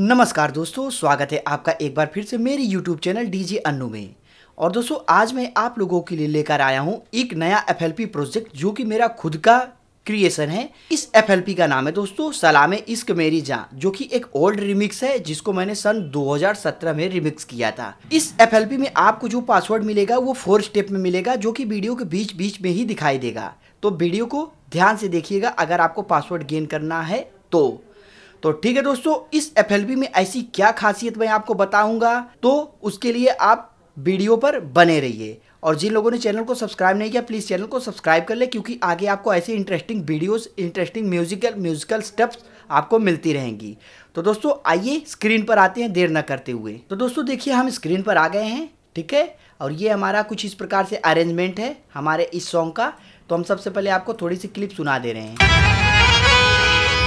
नमस्कार दोस्तों स्वागत है आपका एक बार फिर से मेरी यूट्यूब चैनल डीजे अन्नू में और दोस्तों आज मैं आप लोगों के लिए लेकर आया हूँ एक नया एफ प्रोजेक्ट जो कि मेरा खुद का क्रिएशन है इस एफ का नाम है दोस्तों सलाम इश्क मेरी जान जो कि एक ओल्ड रिमिक्स है जिसको मैंने सन 2017 में रिमिक्स किया था इस एफ में आपको जो पासवर्ड मिलेगा वो फोर स्टेप में मिलेगा जो कि वीडियो के बीच बीच में ही दिखाई देगा तो वीडियो को ध्यान से देखिएगा अगर आपको पासवर्ड गेन करना है तो तो ठीक है दोस्तों इस एफ में ऐसी क्या खासियत मैं आपको बताऊंगा तो उसके लिए आप वीडियो पर बने रहिए और जिन लोगों ने चैनल को सब्सक्राइब नहीं किया प्लीज़ चैनल को सब्सक्राइब कर ले क्योंकि आगे आपको ऐसे interesting videos interesting musical musical steps आपको मिलती रहेंगी तो दोस्तों आइए स्क्रीन पर आते हैं देर ना करते हुए तो दोस्तों देखिए हम स्क्रीन पर आ गए हैं ठीक है और ये हमारा कुछ इस प्रकार से अरेंजमेंट है हमारे इस सॉन्ग का तो हम सबसे पहले आपको थोड़ी सी क्लिप सुना दे रहे हैं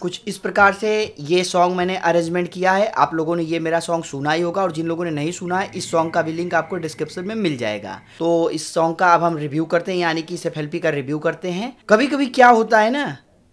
कुछ इस प्रकार से ये सॉन्ग मैंने अरेंजमेंट किया है आप लोगों ने ये मेरा सॉन्ग सुना ही होगा और जिन लोगों ने नहीं सुना है इस सॉन्ग का भी लिंक आपको डिस्क्रिप्शन में मिल जाएगा तो इस सॉन्ग का अब हम रिव्यू करते हैं यानी कि एफ का रिव्यू करते हैं कभी कभी क्या होता है ना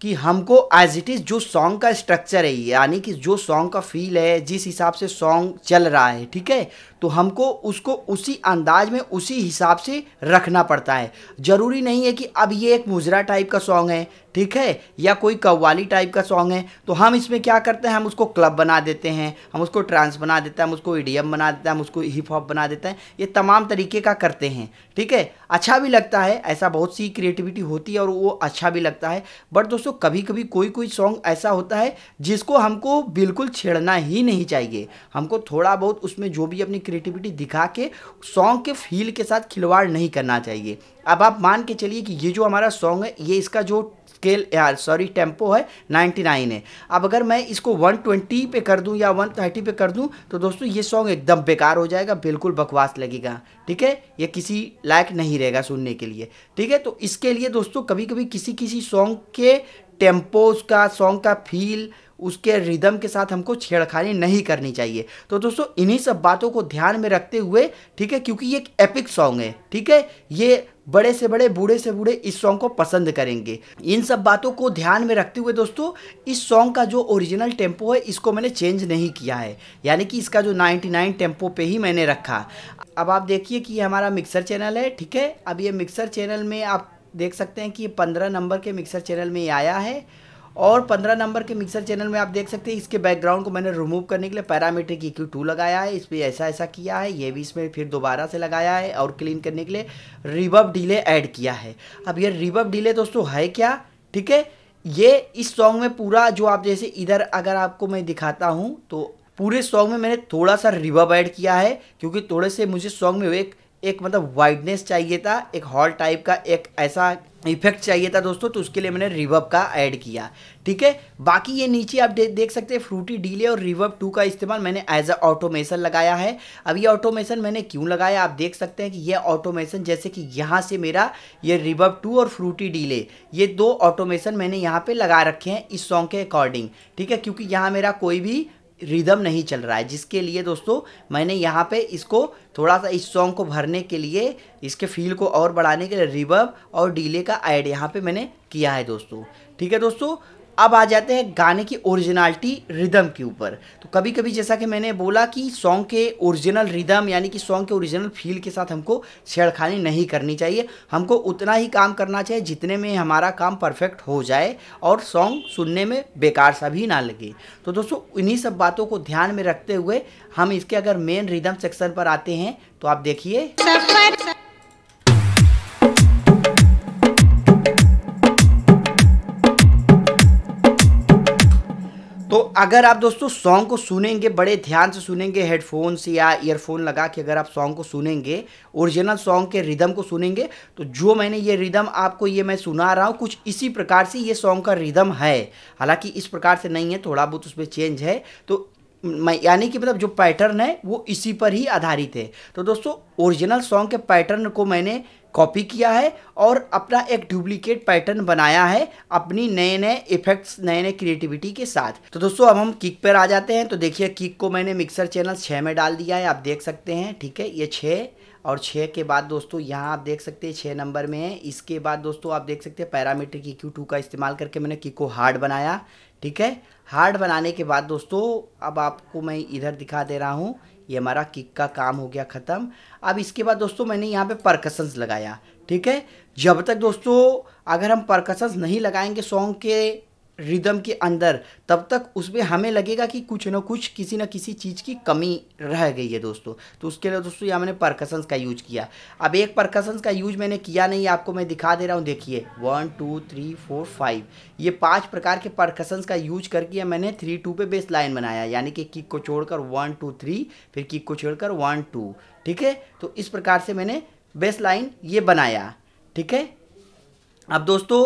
कि हमको एज इट इज़ जो सॉन्ग का स्ट्रक्चर है यानी कि जो सॉन्ग का फील है जिस हिसाब से सॉन्ग चल रहा है ठीक है तो हमको उसको उसी अंदाज में उसी हिसाब से रखना पड़ता है ज़रूरी नहीं है कि अब ये एक मुजरा टाइप का सॉन्ग है ठीक है या कोई कव्वाली टाइप का सॉन्ग है तो हम इसमें क्या करते हैं हम उसको क्लब बना देते हैं हम उसको ट्रांस बना देते हैं हम उसको ईडीएम बना देते हैं हम उसको हिप हॉप बना देते हैं ये तमाम तरीके का करते हैं ठीक है अच्छा भी लगता है ऐसा बहुत सी क्रिएटिविटी होती है और वो अच्छा भी लगता है बट दोस्तों कभी कभी कोई कोई सॉन्ग ऐसा होता है जिसको हमको बिल्कुल छेड़ना ही नहीं चाहिए हमको थोड़ा बहुत उसमें जो भी अपनी क्रिएटिविटी दिखा के सॉन्ग के फील के साथ खिलवाड़ नहीं करना चाहिए अब आप मान के चलिए कि ये जो हमारा सॉन्ग है ये इसका जो स्केल यार सॉरी टेम्पो है 99 है अब अगर मैं इसको 120 पे कर दूं या 130 पे कर दूं तो दोस्तों ये सॉन्ग एकदम बेकार हो जाएगा बिल्कुल बकवास लगेगा ठीक है ये किसी लायक नहीं रहेगा सुनने के लिए ठीक है तो इसके लिए दोस्तों कभी कभी किसी किसी सॉन्ग के टेम्पो उसका सॉन्ग का फील उसके रिदम के साथ हमको छेड़खानी नहीं करनी चाहिए तो दोस्तों इन्हीं सब बातों को ध्यान में रखते हुए ठीक है क्योंकि ये एक एपिक सॉन्ग है ठीक है ये बड़े से बड़े बूढ़े से बूढ़े इस सॉन्ग को पसंद करेंगे इन सब बातों को ध्यान में रखते हुए दोस्तों इस सॉन्ग का जो ओरिजिनल टेम्पो है इसको मैंने चेंज नहीं किया है यानी कि इसका जो 99 टेम्पो पे ही मैंने रखा अब आप देखिए कि ये हमारा मिक्सर चैनल है ठीक है अब ये मिक्सर चैनल में आप देख सकते हैं कि पंद्रह नंबर के मिक्सर चैनल में आया है और पंद्रह नंबर के मिक्सर चैनल में आप देख सकते हैं इसके बैकग्राउंड को मैंने रिमूव करने के लिए की क्यू टू लगाया है इस पर ऐसा ऐसा किया है ये भी इसमें फिर दोबारा से लगाया है और क्लीन करने के लिए रिबब डीले ऐड किया है अब ये रिबब डीले दोस्तों है क्या ठीक है ये इस सॉन्ग में पूरा जो आप जैसे इधर अगर आपको मैं दिखाता हूँ तो पूरे सॉन्ग में मैंने थोड़ा सा रिबब ऐड किया है क्योंकि थोड़े से मुझे सॉन्ग में एक एक मतलब वाइडनेस चाहिए था एक हॉल टाइप का एक ऐसा इफेक्ट चाहिए था दोस्तों तो उसके लिए मैंने रिवर्ब का ऐड किया ठीक है बाकी ये नीचे आप दे, देख सकते हैं फ्रूटी डीले और रिवर्ब टू का इस्तेमाल मैंने एज अ ऑटोमेशन लगाया है अब ये ऑटोमेशन मैंने क्यों लगाया आप देख सकते हैं कि ये ऑटोमेशन जैसे कि यहाँ से मेरा ये रिवर्ब टू और फ्रूटी डीले ये दो ऑटोमेशन मैंने यहाँ पर लगा रखे हैं इस सॉन्ग के अकॉर्डिंग ठीक है क्योंकि यहाँ मेरा कोई भी रिदम नहीं चल रहा है जिसके लिए दोस्तों मैंने यहाँ पे इसको थोड़ा सा इस सॉन्ग को भरने के लिए इसके फील को और बढ़ाने के लिए रिबब और डीले का ऐड यहाँ पे मैंने किया है दोस्तों ठीक है दोस्तों अब आ जाते हैं गाने की ओरिजिनलिटी रिदम के ऊपर तो कभी कभी जैसा कि मैंने बोला कि सॉन्ग के ओरिजिनल रिदम यानी कि सॉन्ग के ओरिजिनल फील के साथ हमको छेड़खानी नहीं करनी चाहिए हमको उतना ही काम करना चाहिए जितने में हमारा काम परफेक्ट हो जाए और सॉन्ग सुनने में बेकार सा भी ना लगे तो दोस्तों इन्हीं सब बातों को ध्यान में रखते हुए हम इसके अगर मेन रिदम सेक्शन पर आते हैं तो आप देखिए तो अगर आप दोस्तों सॉन्ग को सुनेंगे बड़े ध्यान से सुनेंगे हेडफोन्स या ईयरफोन लगा के अगर आप सॉन्ग को सुनेंगे ओरिजिनल सॉन्ग के रिदम को सुनेंगे तो जो मैंने ये रिदम आपको ये मैं सुना रहा हूँ कुछ इसी प्रकार से ये सॉन्ग का रिदम है हालांकि इस प्रकार से नहीं है थोड़ा बहुत उसमें चेंज है तो मैं यानी कि मतलब जो पैटर्न है वो इसी पर ही आधारित है तो दोस्तों ओरिजिनल सॉन्ग के पैटर्न को मैंने कॉपी किया है और अपना एक डुप्लीकेट पैटर्न बनाया है अपनी नए नए इफेक्ट्स नए नए क्रिएटिविटी के साथ तो दोस्तों अब हम किक पर आ जाते हैं तो देखिए किक को मैंने मिक्सर चैनल छः में डाल दिया है आप देख सकते हैं ठीक है ये छः और छः के बाद दोस्तों यहाँ आप देख सकते हैं छः नंबर में है इसके बाद दोस्तों आप देख सकते हैं पैरामीटर की क्यू टू का इस्तेमाल करके मैंने किक को हार्ड बनाया ठीक है हार्ड बनाने के बाद दोस्तों अब आपको मैं इधर दिखा दे रहा हूँ ये हमारा किक का काम हो गया ख़त्म अब इसके बाद दोस्तों मैंने यहाँ पे परकसन्स लगाया ठीक है जब तक दोस्तों अगर हम परकसन्स नहीं लगाएंगे सॉन्ग के रिदम के अंदर तब तक उसमें हमें लगेगा कि कुछ ना कुछ किसी ना किसी चीज़ की कमी रह गई है दोस्तों तो उसके लिए दोस्तों यहाँ मैंने परकसन्स का यूज किया अब एक परकसन्स का यूज मैंने किया नहीं आपको मैं दिखा दे रहा हूँ देखिए one two three four five ये पांच प्रकार के परकसन्स का यूज करके मैंने थ्री टू पे बेस लाइन बनाया यानी कि किक को छोड़कर वन टू थ्री फिर किक को छोड़कर वन टू ठीक है तो इस प्रकार से मैंने बेस लाइन ये बनाया ठीक है अब दोस्तों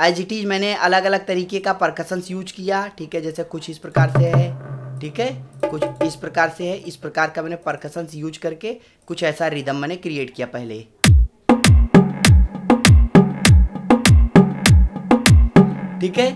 एज इट इज़ मैंने अलग अलग तरीके का परकसन्स यूज किया ठीक है जैसे कुछ इस प्रकार से है ठीक है कुछ इस प्रकार से है इस प्रकार का मैंने परकसन्स यूज करके कुछ ऐसा रिदम मैंने क्रिएट किया पहले ठीक है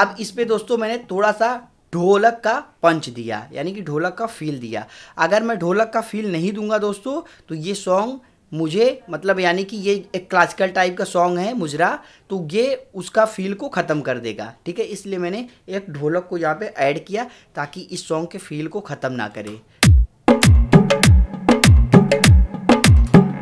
अब इस पे दोस्तों मैंने थोड़ा सा ढोलक का पंच दिया यानी कि ढोलक का फील दिया अगर मैं ढोलक का फील नहीं दूंगा दोस्तों तो ये सॉन्ग मुझे मतलब यानी कि ये एक क्लासिकल टाइप का सॉन्ग है मुजरा तो ये उसका फील को ख़त्म कर देगा ठीक है इसलिए मैंने एक ढोलक को यहाँ पे ऐड किया ताकि इस सॉन्ग के फील को ख़त्म ना करे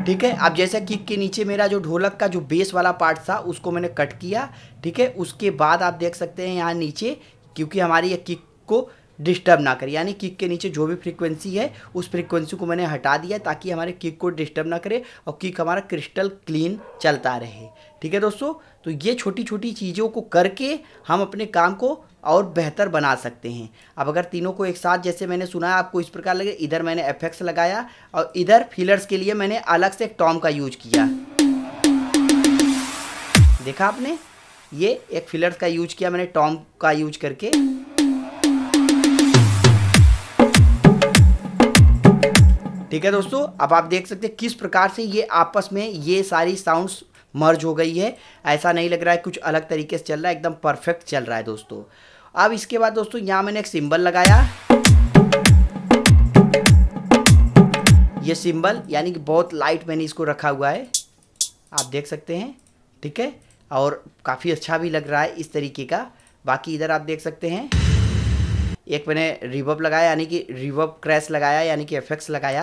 ठीक है अब जैसे किक के नीचे मेरा जो ढोलक का जो बेस वाला पार्ट था उसको मैंने कट किया ठीक है उसके बाद आप देख सकते हैं यहाँ नीचे क्योंकि हमारी ये किक को डिस्टर्ब ना करे यानी किक के नीचे जो भी फ्रीक्वेंसी है उस फ्रीक्वेंसी को मैंने हटा दिया ताकि हमारे किक को डिस्टर्ब ना करे और किक हमारा क्रिस्टल क्लीन चलता रहे ठीक है दोस्तों तो ये छोटी छोटी चीज़ों को करके हम अपने काम को और बेहतर बना सकते हैं अब अगर तीनों को एक साथ जैसे मैंने सुना आपको इस प्रकार लगे इधर मैंने एफेक्ट्स लगाया और इधर फिलर्स के लिए मैंने अलग से एक टॉम का यूज किया देखा आपने ये एक फिलर्स का यूज किया मैंने टॉम का यूज करके ठीक है दोस्तों अब आप देख सकते हैं किस प्रकार से ये आपस में ये सारी साउंड्स मर्ज हो गई है ऐसा नहीं लग रहा है कुछ अलग तरीके से चल रहा है एकदम परफेक्ट चल रहा है दोस्तों अब इसके बाद दोस्तों यहाँ मैंने एक सिंबल लगाया ये सिंबल यानी कि बहुत लाइट मैंने इसको रखा हुआ है आप देख सकते हैं ठीक है और काफ़ी अच्छा भी लग रहा है इस तरीके का बाकी इधर आप देख सकते हैं एक मैंने रिवर्ब लगाया यानी कि रिवर्ब क्रैश लगाया यानी कि एफेक्ट्स लगाया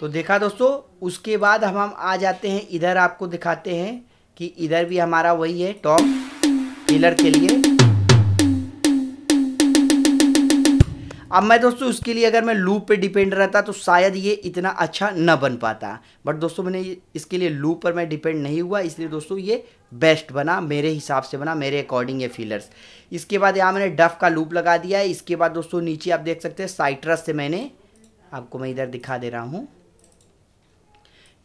तो देखा दोस्तों उसके बाद हम हम आ जाते हैं इधर आपको दिखाते हैं कि इधर भी हमारा वही है टॉप पिलर के लिए अब मैं दोस्तों उसके लिए अगर मैं लूप पे डिपेंड रहता तो शायद ये इतना अच्छा न बन पाता बट दोस्तों मैंने इसके लिए लूप पर मैं डिपेंड नहीं हुआ इसलिए दोस्तों ये बेस्ट बना मेरे हिसाब से बना मेरे अकॉर्डिंग ये फीलर्स इसके बाद यहाँ मैंने डफ का लूप लगा दिया इसके बाद दोस्तों नीचे आप देख सकते हैं साइट्रस से मैंने आपको मैं इधर दिखा दे रहा हूँ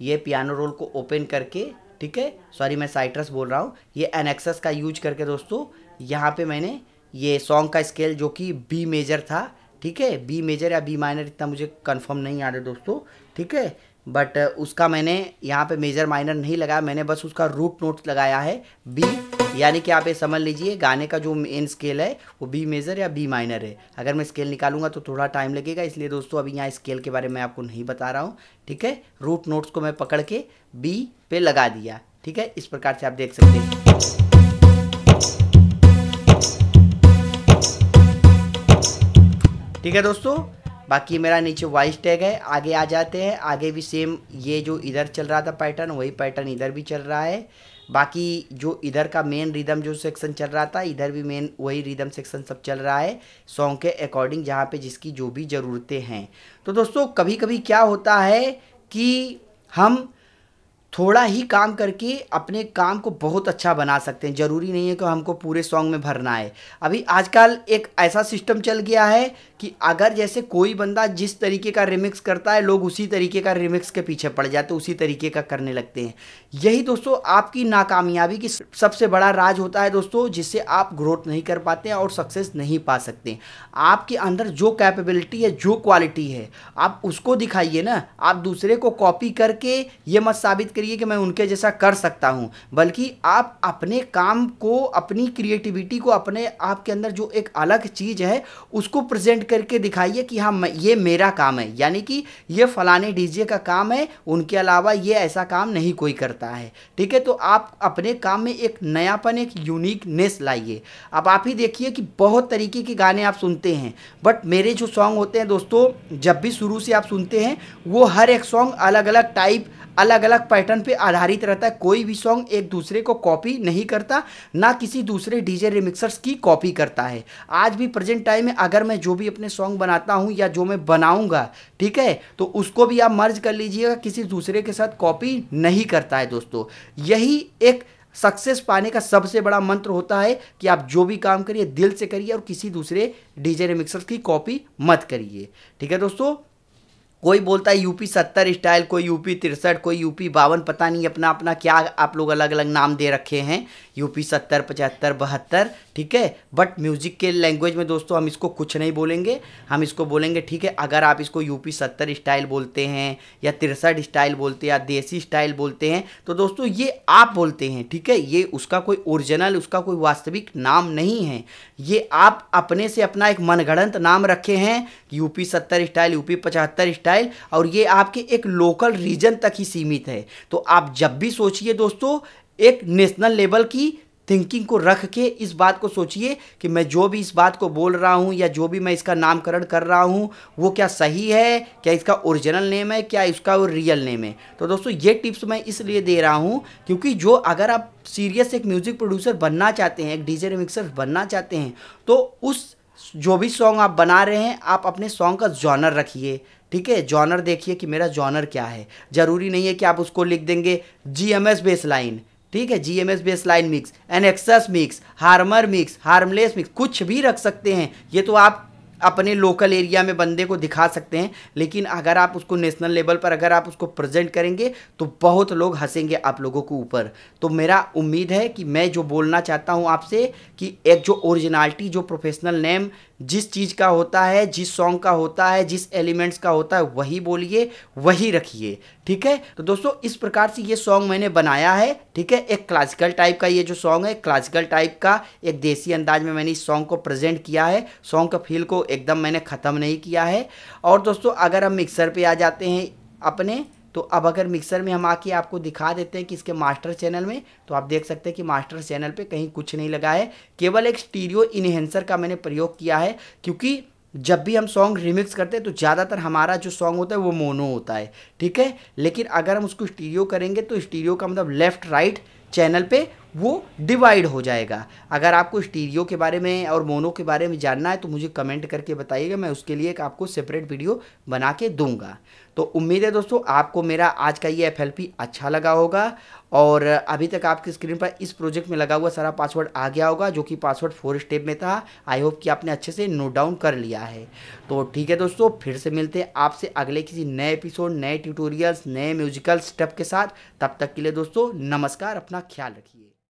ये पियानो रोल को ओपन करके ठीक है सॉरी मैं साइट्रस बोल रहा हूँ ये एनेक्सस का यूज करके दोस्तों यहाँ पे मैंने ये सॉन्ग का स्केल जो कि बी मेजर था ठीक है बी मेजर या बी माइनर इतना मुझे कंफर्म नहीं आ रहा दोस्तों ठीक है बट uh, उसका मैंने यहाँ पे मेजर माइनर नहीं लगाया मैंने बस उसका रूट नोट लगाया है बी यानी कि आप ये समझ लीजिए गाने का जो मेन स्केल है वो बी मेजर या बी माइनर है अगर मैं स्केल निकालूंगा तो थोड़ा टाइम लगेगा इसलिए दोस्तों अभी यहाँ स्केल के बारे में आपको नहीं बता रहा हूँ ठीक है रूट नोट्स को मैं पकड़ के बी पे लगा दिया ठीक है इस प्रकार से आप देख सकते हैं ठीक है दोस्तों बाकी मेरा नीचे वाइस टैग है आगे आ जाते हैं आगे भी सेम ये जो इधर चल रहा था पैटर्न वही पैटर्न इधर भी चल रहा है बाकी जो इधर का मेन रिदम जो सेक्शन चल रहा था इधर भी मेन वही रिदम सेक्शन सब चल रहा है सॉन्ग के अकॉर्डिंग जहाँ पे जिसकी जो भी ज़रूरतें हैं तो दोस्तों कभी कभी क्या होता है कि हम थोड़ा ही काम करके अपने काम को बहुत अच्छा बना सकते हैं ज़रूरी नहीं है कि हमको पूरे सॉन्ग में भरना है अभी आजकल एक ऐसा सिस्टम चल गया है कि अगर जैसे कोई बंदा जिस तरीके का रिमिक्स करता है लोग उसी तरीके का रिमिक्स के पीछे पड़ जाते हैं उसी तरीके का करने लगते हैं यही दोस्तों आपकी नाकामयाबी की सबसे बड़ा राज होता है दोस्तों जिससे आप ग्रोथ नहीं कर पाते और सक्सेस नहीं पा सकते आपके अंदर जो कैपेबिलिटी है जो क्वालिटी है आप उसको दिखाइए ना आप दूसरे को कॉपी करके ये मत साबित करिए करिए कि मैं उनके जैसा कर सकता हूँ बल्कि आप अपने काम को अपनी क्रिएटिविटी को अपने आप के अंदर जो एक अलग चीज़ है उसको प्रेजेंट करके दिखाइए कि हाँ ये मेरा काम है यानी कि ये फलाने डीजे का काम है उनके अलावा ये ऐसा काम नहीं कोई करता है ठीक है तो आप अपने काम में एक नयापन एक यूनिकनेस लाइए अब आप ही देखिए कि बहुत तरीके के गाने आप सुनते हैं बट मेरे जो सॉन्ग होते हैं दोस्तों जब भी शुरू से आप सुनते हैं वो हर एक सॉन्ग अलग अलग टाइप अलग अलग पैटर्न पे आधारित रहता है कोई भी सॉन्ग एक दूसरे को कॉपी नहीं करता ना किसी दूसरे डीजे रिमिक्सर्स की कॉपी करता है आज भी प्रेजेंट टाइम में अगर मैं जो भी अपने सॉन्ग बनाता हूँ या जो मैं बनाऊँगा ठीक है तो उसको भी आप मर्ज कर लीजिएगा किसी दूसरे के साथ कॉपी नहीं करता है दोस्तों यही एक सक्सेस पाने का सबसे बड़ा मंत्र होता है कि आप जो भी काम करिए दिल से करिए और किसी दूसरे डीजे रिमिक्सर की कॉपी मत करिए ठीक है दोस्तों कोई बोलता है यूपी सत्तर स्टाइल कोई यूपी तिरसठ कोई यूपी बावन पता नहीं अपना अपना क्या आप लोग अलग अलग नाम दे रखे हैं यूपी सत्तर पचहत्तर बहत्तर ठीक है बट म्यूज़िक के लैंग्वेज में दोस्तों हम इसको कुछ नहीं बोलेंगे हम इसको बोलेंगे ठीक है अगर आप इसको यूपी सत्तर स्टाइल बोलते हैं या तिरसठ स्टाइल बोलते हैं या देसी स्टाइल बोलते हैं तो दोस्तों ये आप बोलते हैं ठीक है ये उसका कोई ओरिजिनल उसका कोई वास्तविक नाम नहीं है ये आप अपने से अपना एक मनगढ़ंत नाम रखे हैं यूपी सत्तर स्टाइल यूपी पचहत्तर स्टाइल मिसाइल और ये आपके एक लोकल रीजन तक ही सीमित है तो आप जब भी सोचिए दोस्तों एक नेशनल लेवल की थिंकिंग को रख के इस बात को सोचिए कि मैं जो भी इस बात को बोल रहा हूँ या जो भी मैं इसका नामकरण कर रहा हूँ वो क्या सही है क्या इसका ओरिजिनल नेम है क्या इसका वो रियल नेम है तो दोस्तों ये टिप्स मैं इसलिए दे रहा हूँ क्योंकि जो अगर आप सीरियस एक म्यूज़िक प्रोड्यूसर बनना चाहते हैं एक डीजे मिक्सर बनना चाहते हैं तो उस जो भी सॉन्ग आप बना रहे हैं आप अपने सॉन्ग का जॉनर रखिए ठीक है जॉनर देखिए कि मेरा जॉनर क्या है ज़रूरी नहीं है कि आप उसको लिख देंगे G M S bass line ठीक है G M S bass line mix NX mix harmor mix harmless mix कुछ भी रख सकते हैं ये तो आप अपने लोकल एरिया में बंदे को दिखा सकते हैं लेकिन अगर आप उसको नेशनल लेवल पर अगर आप उसको प्रेजेंट करेंगे तो बहुत लोग हंसेंगे आप लोगों के ऊपर तो मेरा उम्मीद है कि मैं जो बोलना चाहता हूँ आपसे कि एक जो ओरिजिनलिटी जो प्रोफेशनल नेम जिस चीज़ का होता है जिस सॉन्ग का होता है जिस एलिमेंट्स का होता है वही बोलिए वही रखिए ठीक है तो दोस्तों इस प्रकार से ये सॉन्ग मैंने बनाया है ठीक है एक क्लासिकल टाइप का ये जो सॉन्ग है क्लासिकल टाइप का एक देसी अंदाज में मैंने इस सॉन्ग को प्रेजेंट किया है सॉन्ग का फील को एकदम मैंने ख़त्म नहीं किया है और दोस्तों अगर हम मिक्सर पर आ जाते हैं अपने तो अब अगर मिक्सर में हम आके आपको दिखा देते हैं कि इसके मास्टर चैनल में तो आप देख सकते हैं कि मास्टर चैनल पे कहीं कुछ नहीं लगा है केवल एक स्टीरियो इन्हेंसर का मैंने प्रयोग किया है क्योंकि जब भी हम सॉन्ग रिमिक्स करते हैं तो ज़्यादातर हमारा जो सॉन्ग होता है वो मोनो होता है ठीक है लेकिन अगर हम उसको स्टीरियो करेंगे तो स्टीरियो का मतलब लेफ़्ट राइट चैनल पे वो डिवाइड हो जाएगा अगर आपको स्टीरियो के बारे में और मोनो के बारे में जानना है तो मुझे कमेंट करके बताइएगा मैं उसके लिए एक आपको सेपरेट वीडियो बना के दूंगा तो उम्मीद है दोस्तों आपको मेरा आज का ये एफ अच्छा लगा होगा और अभी तक आपकी स्क्रीन पर इस प्रोजेक्ट में लगा हुआ सारा पासवर्ड आ गया होगा जो कि पासवर्ड फोर स्टेप में था आई होप कि आपने अच्छे से नोट डाउन कर लिया है तो ठीक है दोस्तों फिर से मिलते हैं आपसे अगले किसी नए एपिसोड नए ट्यूटोरियल्स नए म्यूजिकल स्टेप के साथ तब तक के लिए दोस्तों नमस्कार अपना ख्याल रखिए